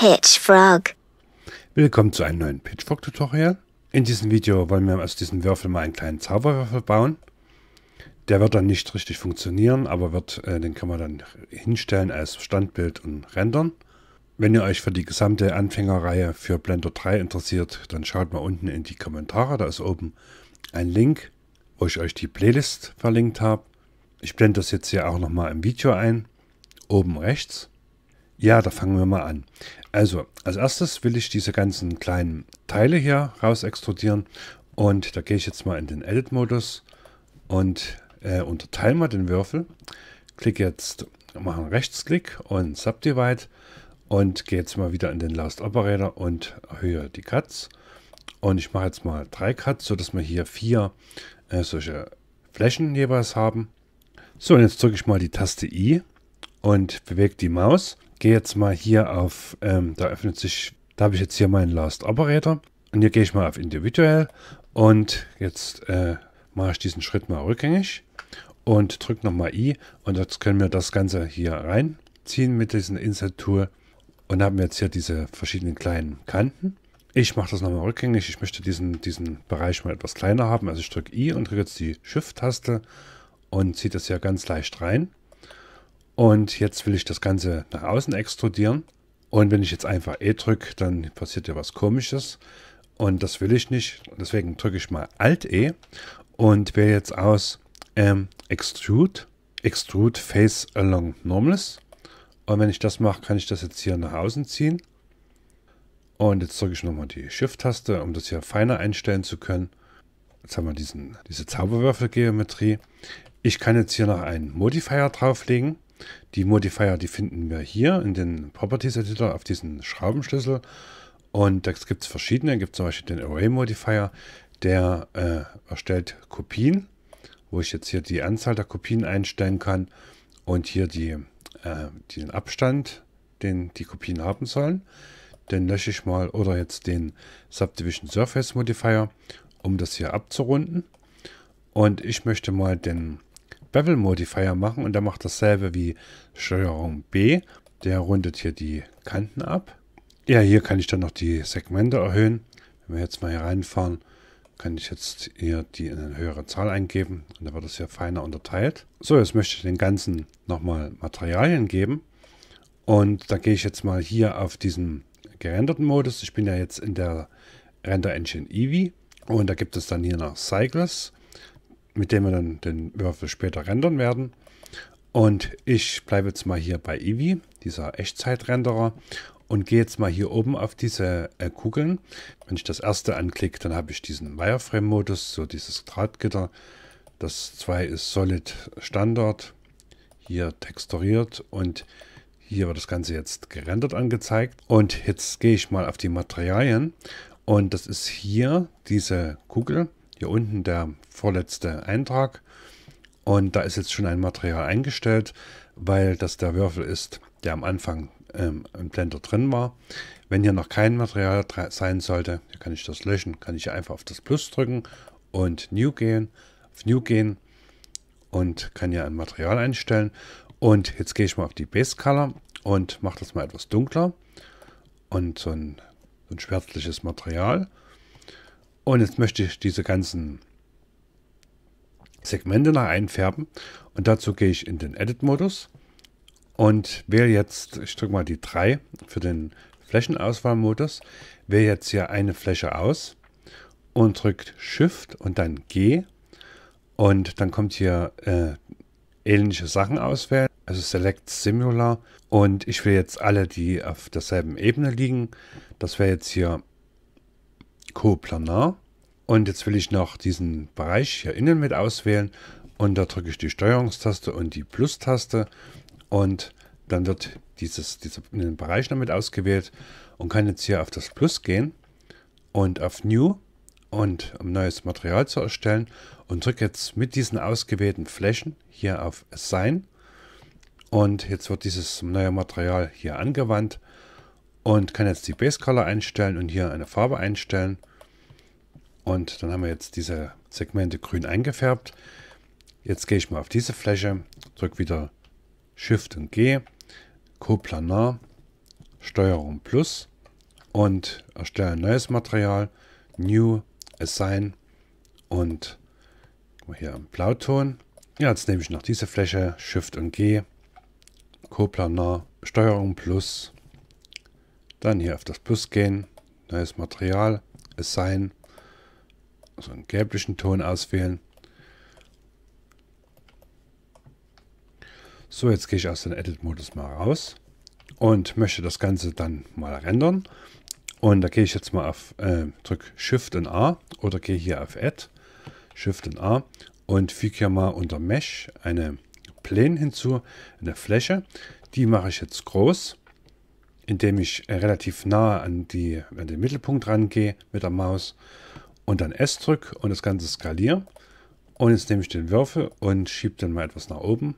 Pitchfrog. Willkommen zu einem neuen Pitchfrog-Tutorial. In diesem Video wollen wir aus diesem Würfel mal einen kleinen Zauberwürfel bauen. Der wird dann nicht richtig funktionieren, aber wird, äh, den kann man dann hinstellen als Standbild und rendern. Wenn ihr euch für die gesamte Anfängerreihe für Blender 3 interessiert, dann schaut mal unten in die Kommentare. Da ist oben ein Link, wo ich euch die Playlist verlinkt habe. Ich blende das jetzt hier auch nochmal im Video ein, oben rechts. Ja, da fangen wir mal an. Also, als erstes will ich diese ganzen kleinen Teile hier raus extrudieren und da gehe ich jetzt mal in den Edit-Modus und äh, unterteile mal den Würfel. Klicke jetzt, mache einen Rechtsklick und Subdivide und gehe jetzt mal wieder in den Last Operator und erhöhe die Cuts. Und ich mache jetzt mal drei Cuts, sodass wir hier vier äh, solche Flächen jeweils haben. So, und jetzt drücke ich mal die Taste I und bewege die Maus gehe jetzt mal hier auf, ähm, da öffnet sich, da habe ich jetzt hier meinen Last Operator. Und hier gehe ich mal auf individuell und jetzt äh, mache ich diesen Schritt mal rückgängig und drücke nochmal I und jetzt können wir das Ganze hier reinziehen mit diesem Insert Tool und haben jetzt hier diese verschiedenen kleinen Kanten. Ich mache das nochmal rückgängig. Ich möchte diesen, diesen Bereich mal etwas kleiner haben. Also ich drücke I und drücke jetzt die Shift-Taste und ziehe das hier ganz leicht rein. Und jetzt will ich das Ganze nach außen extrudieren. Und wenn ich jetzt einfach E drücke, dann passiert ja was komisches. Und das will ich nicht. Deswegen drücke ich mal Alt-E und wähle jetzt aus ähm, Extrude, Extrude Face Along Normals. Und wenn ich das mache, kann ich das jetzt hier nach außen ziehen. Und jetzt drücke ich nochmal die Shift-Taste, um das hier feiner einstellen zu können. Jetzt haben wir diesen, diese Zauberwürfel-Geometrie. Ich kann jetzt hier noch einen Modifier drauflegen. Die Modifier, die finden wir hier in den Properties Editor auf diesen Schraubenschlüssel. Und da gibt es verschiedene. Da gibt es zum Beispiel den Array Modifier, der äh, erstellt Kopien, wo ich jetzt hier die Anzahl der Kopien einstellen kann und hier die, äh, den Abstand, den die Kopien haben sollen. Den lösche ich mal oder jetzt den Subdivision Surface Modifier, um das hier abzurunden. Und ich möchte mal den Bevel Modifier machen und der macht dasselbe wie Steuerung B. Der rundet hier die Kanten ab. Ja, hier kann ich dann noch die Segmente erhöhen. Wenn wir jetzt mal hier reinfahren, kann ich jetzt hier die in eine höhere Zahl eingeben und dann wird das hier feiner unterteilt. So, jetzt möchte ich den ganzen nochmal Materialien geben und da gehe ich jetzt mal hier auf diesen gerenderten Modus. Ich bin ja jetzt in der Render Engine Eevee und da gibt es dann hier nach Cycles mit dem wir dann den Würfel später rendern werden. Und ich bleibe jetzt mal hier bei Eevee, dieser Echtzeitrenderer, und gehe jetzt mal hier oben auf diese äh, Kugeln. Wenn ich das erste anklicke, dann habe ich diesen Wireframe-Modus, so dieses Drahtgitter. Das 2 ist Solid Standard, hier texturiert und hier wird das Ganze jetzt gerendert angezeigt. Und jetzt gehe ich mal auf die Materialien und das ist hier diese Kugel hier unten der vorletzte Eintrag. Und da ist jetzt schon ein Material eingestellt, weil das der Würfel ist, der am Anfang ähm, im Blender drin war. Wenn hier noch kein Material sein sollte, kann ich das löschen, kann ich einfach auf das Plus drücken und New gehen, auf New gehen und kann hier ein Material einstellen. Und jetzt gehe ich mal auf die Base Color und mache das mal etwas dunkler und so ein, so ein schwärzliches Material. Und jetzt möchte ich diese ganzen Segmente noch einfärben. Und dazu gehe ich in den Edit-Modus und wähle jetzt, ich drücke mal die 3 für den Flächenauswahlmodus, wähle jetzt hier eine Fläche aus und drückt Shift und dann G. Und dann kommt hier äh, ähnliche Sachen auswählen, also Select Similar. Und ich will jetzt alle, die auf derselben Ebene liegen, das wäre jetzt hier Koplanar. Und jetzt will ich noch diesen Bereich hier innen mit auswählen. Und da drücke ich die Steuerungstaste und die Plus-Taste. Und dann wird dieses, dieser Bereich noch mit ausgewählt und kann jetzt hier auf das Plus gehen und auf New und um neues Material zu erstellen und drücke jetzt mit diesen ausgewählten Flächen hier auf Assign und jetzt wird dieses neue Material hier angewandt und kann jetzt die Base Color einstellen und hier eine Farbe einstellen. Und dann haben wir jetzt diese Segmente grün eingefärbt. Jetzt gehe ich mal auf diese Fläche, drücke wieder Shift und G, Coplanar, Steuerung Plus und erstelle ein neues Material, New, Assign und hier im Blauton. Ja, jetzt nehme ich noch diese Fläche, Shift und G, Coplanar, Steuerung Plus dann hier auf das Plus gehen, neues Material, Assign, also einen gelblichen Ton auswählen. So, jetzt gehe ich aus dem Edit-Modus mal raus und möchte das Ganze dann mal rendern. Und da gehe ich jetzt mal auf, äh, drück Shift und A oder gehe hier auf Add, Shift und A und füge hier mal unter Mesh eine Plane hinzu, eine Fläche. Die mache ich jetzt groß indem ich äh, relativ nahe an, die, an den Mittelpunkt rangehe mit der Maus und dann S drücke und das Ganze skaliere. Und jetzt nehme ich den Würfel und schiebe den mal etwas nach oben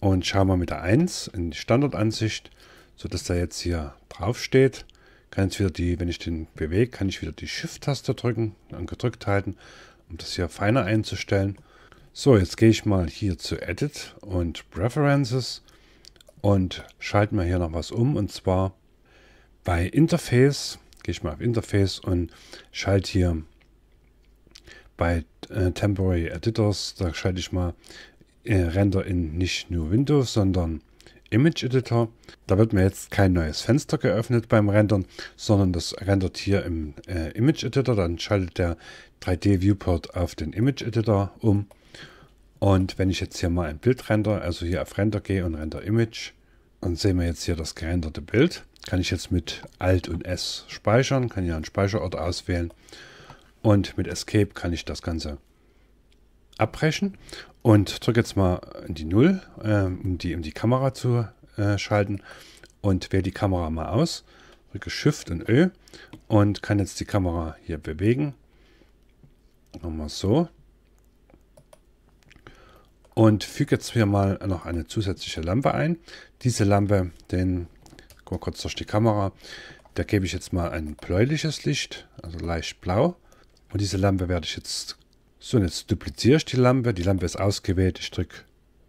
und schaue mal mit der 1 in die Standardansicht, sodass der jetzt hier drauf steht. Kann jetzt wieder die, wenn ich den bewege, kann ich wieder die Shift-Taste drücken und gedrückt halten, um das hier feiner einzustellen. So, jetzt gehe ich mal hier zu Edit und Preferences und schalten wir hier noch was um. Und zwar bei Interface. Gehe ich mal auf Interface und schalte hier bei äh, Temporary Editors. Da schalte ich mal äh, Render in nicht nur Windows, sondern Image Editor. Da wird mir jetzt kein neues Fenster geöffnet beim Rendern, sondern das rendert hier im äh, Image Editor. Dann schaltet der 3D Viewport auf den Image Editor um. Und wenn ich jetzt hier mal ein Bild render, also hier auf Render gehe und Render Image, dann sehen wir jetzt hier das gerenderte Bild. Kann ich jetzt mit Alt und S speichern, kann ja einen Speicherort auswählen. Und mit Escape kann ich das Ganze abbrechen und drücke jetzt mal die Null, ähm, um, die, um die Kamera zu äh, schalten und wähle die Kamera mal aus. Drücke Shift und Ö und kann jetzt die Kamera hier bewegen. Nochmal so und füge jetzt hier mal noch eine zusätzliche Lampe ein. Diese Lampe, den, guck mal kurz durch die Kamera, da gebe ich jetzt mal ein bläuliches Licht, also leicht blau. Und diese Lampe werde ich jetzt, so und jetzt dupliziere ich die Lampe. Die Lampe ist ausgewählt, ich drücke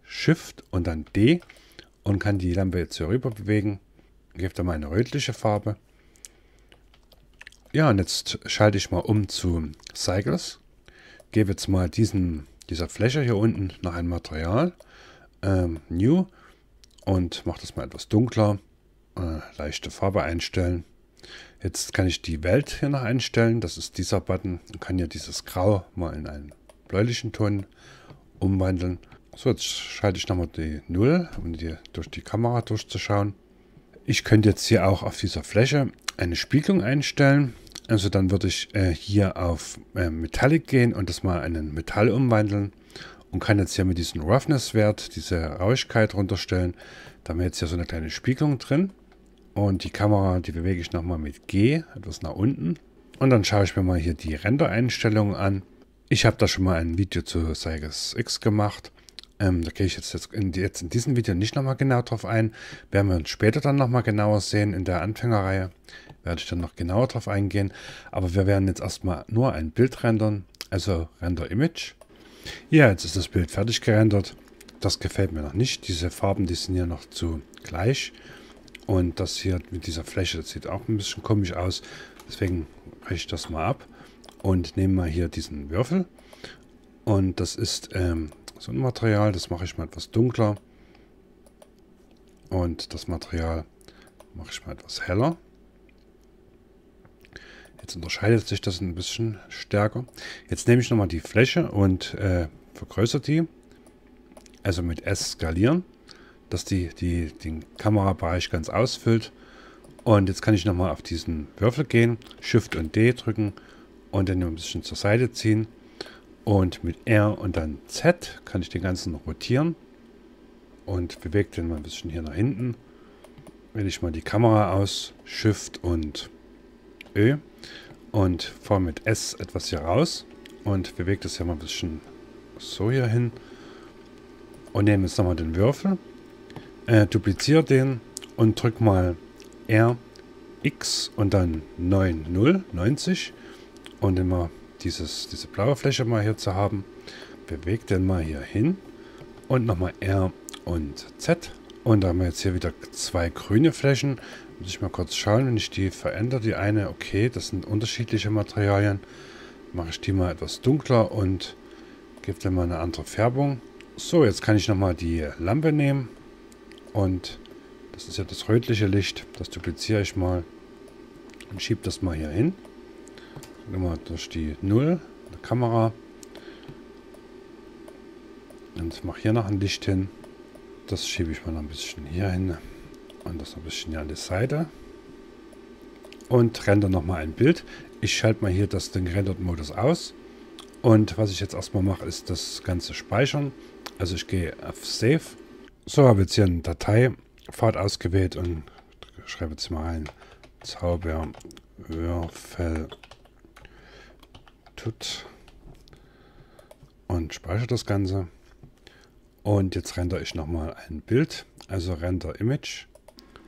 Shift und dann D und kann die Lampe jetzt hier rüber bewegen. Gebe da mal eine rötliche Farbe. Ja, und jetzt schalte ich mal um zu Cycles. Gebe jetzt mal diesen dieser Fläche hier unten nach einem Material, ähm, New, und mache das mal etwas dunkler, äh, leichte Farbe einstellen. Jetzt kann ich die Welt hier noch einstellen, das ist dieser Button, und kann ja dieses Grau mal in einen bläulichen Ton umwandeln. So, jetzt schalte ich nochmal die 0, um die, durch die Kamera durchzuschauen. Ich könnte jetzt hier auch auf dieser Fläche eine Spiegelung einstellen. Also dann würde ich äh, hier auf äh, Metallic gehen und das mal einen Metall umwandeln und kann jetzt hier mit diesem Roughness-Wert diese Rauschigkeit runterstellen. Da haben wir jetzt hier so eine kleine Spiegelung drin. Und die Kamera, die bewege ich nochmal mit G, etwas nach unten. Und dann schaue ich mir mal hier die Render-Einstellungen an. Ich habe da schon mal ein Video zu Cyges X gemacht. Ähm, da gehe ich jetzt, jetzt, in, jetzt in diesem Video nicht nochmal genau drauf ein. Werden wir uns später dann nochmal genauer sehen in der Anfängerreihe werde ich dann noch genauer drauf eingehen. Aber wir werden jetzt erstmal nur ein Bild rendern, also Render Image. Ja, jetzt ist das Bild fertig gerendert. Das gefällt mir noch nicht. Diese Farben, die sind ja noch zu gleich. Und das hier mit dieser Fläche, das sieht auch ein bisschen komisch aus. Deswegen reiche ich das mal ab und nehme mal hier diesen Würfel. Und das ist ähm, so ein Material, das mache ich mal etwas dunkler. Und das Material mache ich mal etwas heller. Jetzt unterscheidet sich das ein bisschen stärker. Jetzt nehme ich nochmal die Fläche und äh, vergrößere die. Also mit S skalieren, dass die, die den Kamerabereich ganz ausfüllt. Und jetzt kann ich nochmal auf diesen Würfel gehen, Shift und D drücken und dann ein bisschen zur Seite ziehen. Und mit R und dann Z kann ich den ganzen rotieren und bewege den mal ein bisschen hier nach hinten. Wenn ich mal die Kamera aus, Shift und Ö und fahren mit S etwas hier raus und bewegt das ja mal ein bisschen so hier hin und nehmen jetzt nochmal den Würfel, äh, dupliziere den und drück mal R, X und dann 9, 0, 90 und immer dieses, diese blaue Fläche mal hier zu haben, bewegt den mal hier hin und nochmal R und Z und da haben wir jetzt hier wieder zwei grüne Flächen, muss ich mal kurz schauen, wenn ich die verändere. Die eine, okay, das sind unterschiedliche Materialien. Mache ich die mal etwas dunkler und gebe dann mal eine andere Färbung. So, jetzt kann ich nochmal die Lampe nehmen. Und das ist ja das rötliche Licht. Das dupliziere ich mal und schiebe das mal hier hin. Immer durch die Null der Kamera. Und mache hier noch ein Licht hin. Das schiebe ich mal noch ein bisschen hier hin. Und das ein bisschen hier an die Seite. Und render nochmal ein Bild. Ich schalte mal hier das den Rendered-Modus aus. Und was ich jetzt erstmal mache, ist das Ganze speichern. Also ich gehe auf Save. So, habe jetzt hier eine Datei, Pfad ausgewählt und schreibe jetzt mal ein Zauberwürfel tut und speichere das Ganze. Und jetzt rendere ich nochmal ein Bild, also Render Image.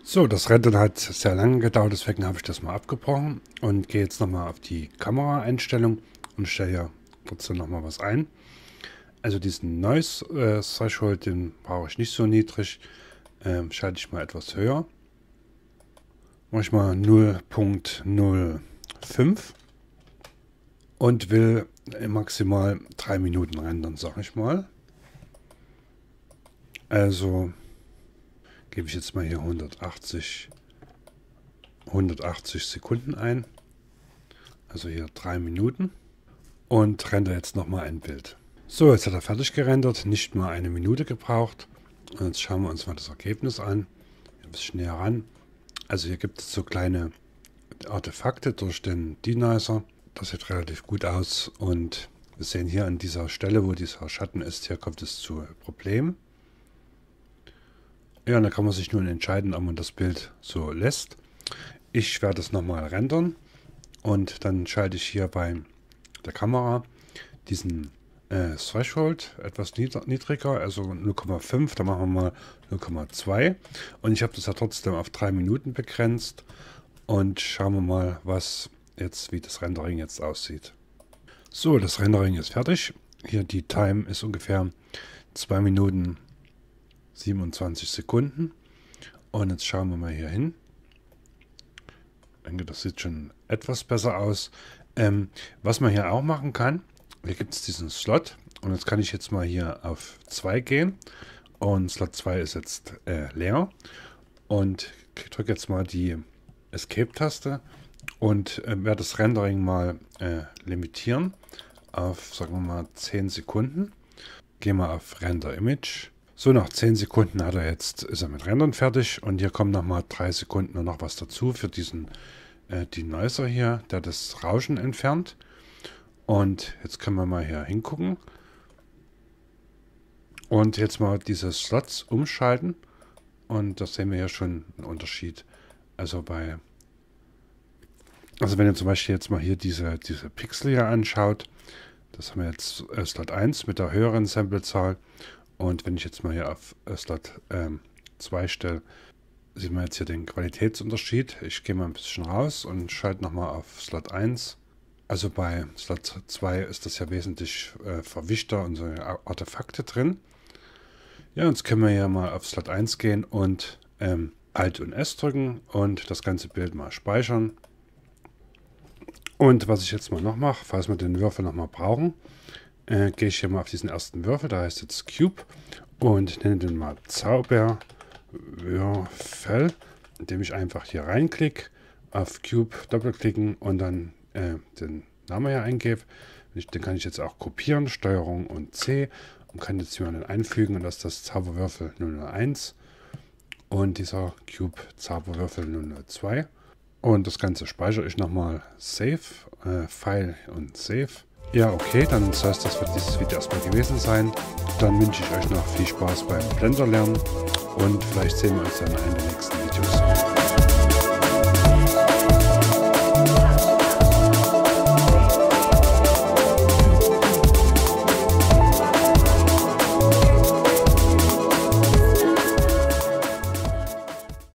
So, das Rennen hat sehr lange gedauert, deswegen habe ich das mal abgebrochen und gehe jetzt nochmal auf die Kameraeinstellung und stelle hier trotzdem nochmal was ein. Also diesen Noise äh, Threshold, den brauche ich nicht so niedrig. Ähm, schalte ich mal etwas höher. Mache ich mal 0.05 und will maximal 3 Minuten rendern, sage ich mal. Also gebe ich jetzt mal hier 180, 180 Sekunden ein. Also hier drei Minuten. Und render jetzt nochmal ein Bild. So, jetzt hat er fertig gerendert, nicht mal eine Minute gebraucht. Und jetzt schauen wir uns mal das Ergebnis an. Ein bisschen näher ran. Also hier gibt es so kleine Artefakte durch den Denizer. Das sieht relativ gut aus und wir sehen hier an dieser Stelle, wo dieser Schatten ist, hier kommt es zu Problemen. Ja, da kann man sich nun entscheiden, ob man das Bild so lässt. Ich werde es nochmal rendern und dann schalte ich hier bei der Kamera diesen äh, Threshold etwas niedriger, also 0,5, da machen wir mal 0,2 und ich habe das ja trotzdem auf 3 Minuten begrenzt und schauen wir mal, was jetzt, wie das Rendering jetzt aussieht. So, das Rendering ist fertig. Hier die Time ist ungefähr 2 Minuten 27 Sekunden. Und jetzt schauen wir mal hier hin. Ich denke, das sieht schon etwas besser aus. Ähm, was man hier auch machen kann, hier gibt es diesen Slot. Und jetzt kann ich jetzt mal hier auf 2 gehen. Und Slot 2 ist jetzt äh, leer. Und ich drücke jetzt mal die Escape-Taste und äh, werde das Rendering mal äh, limitieren auf, sagen wir mal, 10 Sekunden. Gehen wir auf Render Image. So, nach 10 Sekunden hat er jetzt, ist er mit Rändern fertig und hier kommen nochmal 3 Sekunden und noch was dazu für diesen äh, Deniser hier, der das Rauschen entfernt. Und jetzt können wir mal hier hingucken. Und jetzt mal diese Slots umschalten. Und da sehen wir ja schon einen Unterschied. Also bei... Also wenn ihr zum Beispiel jetzt mal hier diese, diese Pixel hier anschaut, das haben wir jetzt äh, Slot 1 mit der höheren Samplezahl und wenn ich jetzt mal hier auf äh, Slot ähm, 2 stelle, sieht man jetzt hier den Qualitätsunterschied. Ich gehe mal ein bisschen raus und schalte nochmal auf Slot 1. Also bei Slot 2 ist das ja wesentlich äh, verwischter und so Artefakte drin. Ja, jetzt können wir ja mal auf Slot 1 gehen und ähm, Alt und S drücken und das ganze Bild mal speichern. Und was ich jetzt mal noch mache, falls wir den Würfel nochmal brauchen, äh, gehe ich hier mal auf diesen ersten Würfel, da heißt jetzt Cube und nenne den mal Zauberwürfel, indem ich einfach hier reinklicke, auf Cube doppelklicken und dann äh, den Namen hier eingebe. den kann ich jetzt auch kopieren, Steuerung und C und kann jetzt jemanden einfügen und das ist das Zauberwürfel 001 und dieser Cube Zauberwürfel 002. Und das Ganze speichere ich nochmal Save, äh, File und Save. Ja, okay, dann das heißt, das wird dieses Video erstmal gewesen sein. Dann wünsche ich euch noch viel Spaß beim Blender lernen und vielleicht sehen wir uns dann in den nächsten Videos.